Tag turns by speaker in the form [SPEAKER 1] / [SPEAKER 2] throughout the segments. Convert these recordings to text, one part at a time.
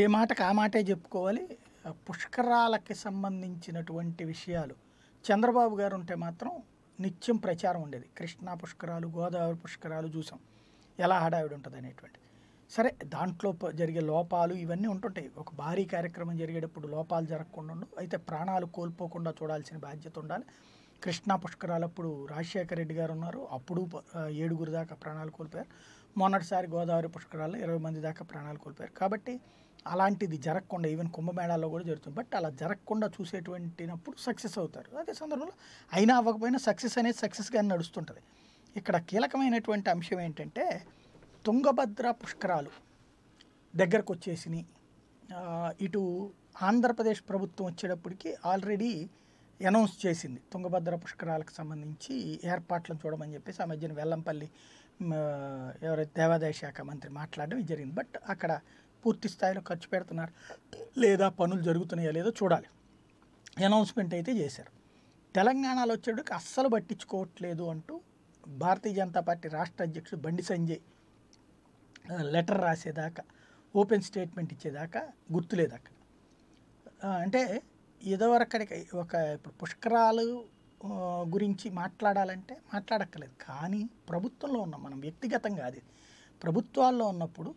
[SPEAKER 1] ఏ మాటకు ఆ మాటే చెప్పుకోవాలి పుష్కరాలకి సంబంధించినటువంటి విషయాలు చంద్రబాబు గారు ఉంటే మాత్రం నిత్యం ప్రచారం ఉండేది కృష్ణా పుష్కరాలు గోదావరి పుష్కరాలు చూసాం ఎలా హడావిడి ఉంటుంది అనేటువంటి సరే దాంట్లో జరిగే లోపాలు ఇవన్నీ ఉంటుంటాయి ఒక భారీ కార్యక్రమం జరిగేటప్పుడు లోపాలు జరగకుండా ఉండవు అయితే ప్రాణాలు కోల్పోకుండా చూడాల్సిన బాధ్యత ఉండాలి కృష్ణా పుష్కరాలు అప్పుడు రాజశేఖర రెడ్డి గారు ఉన్నారు అప్పుడు ఏడుగురు దాకా ప్రాణాలు కోల్పోయారు మొన్నటిసారి గోదావరి పుష్కరాల్లో ఇరవై మంది దాకా ప్రాణాలు కోల్పోయారు కాబట్టి అలాంటిది జరగకుండా ఈవెన్ కుంభమేళాలో కూడా జరుగుతుంది బట్ అలా జరగకుండా చూసేటువంటినప్పుడు సక్సెస్ అవుతారు అదే సందర్భంలో అయినా అవ్వకపోయినా సక్సెస్ అనేది సక్సెస్గా నడుస్తుంటుంది ఇక్కడ కీలకమైనటువంటి అంశం ఏంటంటే తుంగభద్ర పుష్కరాలు దగ్గరకు వచ్చేసినాయి ఇటు ఆంధ్రప్రదేశ్ ప్రభుత్వం వచ్చేటప్పటికి ఆల్రెడీ అనౌన్స్ చేసింది తుంగభద్ర పుష్కరాలకు సంబంధించి ఏర్పాట్లను చూడమని చెప్పేసి ఆ మధ్యన వెల్లంపల్లి ఎవరైతే దేవాదాయ శాఖ మంత్రి మాట్లాడడం జరిగింది బట్ అక్కడ పూర్తి స్థాయిలో ఖర్చు పెడుతున్నారు లేదా పనులు జరుగుతున్నాయా లేదో చూడాలి అనౌన్స్మెంట్ అయితే చేశారు తెలంగాణలో వచ్చేటికి అస్సలు పట్టించుకోవట్లేదు అంటూ భారతీయ జనతా పార్టీ రాష్ట్ర అధ్యక్షుడు బండి సంజయ్ లెటర్ రాసేదాకా ఓపెన్ స్టేట్మెంట్ ఇచ్చేదాకా గుర్తులేదు అక్కడ అంటే ఇదివరకడికి ఒక ఇప్పుడు పుష్కరాలు గురించి మాట్లాడాలంటే మాట్లాడక్కర్లేదు కానీ ప్రభుత్వంలో ఉన్న మనం వ్యక్తిగతంగా అది ప్రభుత్వాల్లో ఉన్నప్పుడు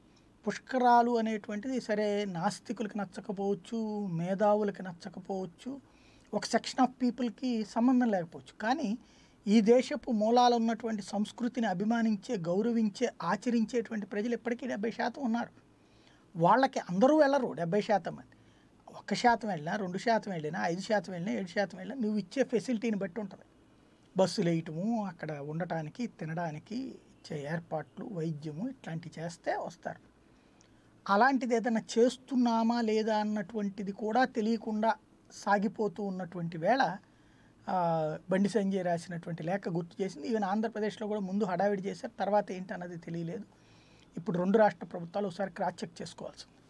[SPEAKER 1] పుష్కరాలు అనేటువంటిది సరే నాస్తికులకి నచ్చకపోవచ్చు మేధావులకి నచ్చకపోవచ్చు ఒక సెక్షన్ ఆఫ్ పీపుల్కి సంబంధం లేకపోవచ్చు కానీ ఈ దేశపు మూలాలు ఉన్నటువంటి సంస్కృతిని అభిమానించే గౌరవించే ఆచరించేటువంటి ప్రజలు ఇప్పటికీ డెబ్బై శాతం ఉన్నారు వాళ్ళకి అందరూ వెళ్ళరు డెబ్బై శాతం అని ఒక్క శాతం వెళ్ళినా రెండు శాతం వెళ్ళినా ఐదు శాతం వెళ్ళినా ఏడు శాతం వెళ్ళినా నువ్వు ఇచ్చే ఫెసిలిటీని బట్టి ఉంటుంది బస్సులు వేయటము అక్కడ ఉండటానికి తినడానికి ఇచ్చే ఏర్పాట్లు వైద్యము ఇట్లాంటివి చేస్తే వస్తారు అలాంటిది ఏదైనా చేస్తున్నామా లేదా అన్నటువంటిది కూడా తెలియకుండా సాగిపోతూ ఉన్నటువంటి వేళ బండి సంజయ్ రాసినటువంటి లేఖ గుర్తు చేసింది ఈవెన్ ఆంధ్రప్రదేశ్లో కూడా ముందు హడావిడి చేశారు తర్వాత ఏంటన్నది తెలియలేదు ఇప్పుడు రెండు రాష్ట్ర ప్రభుత్వాలు ఒకసారి క్రాస్ చెక్ చేసుకోవాల్సింది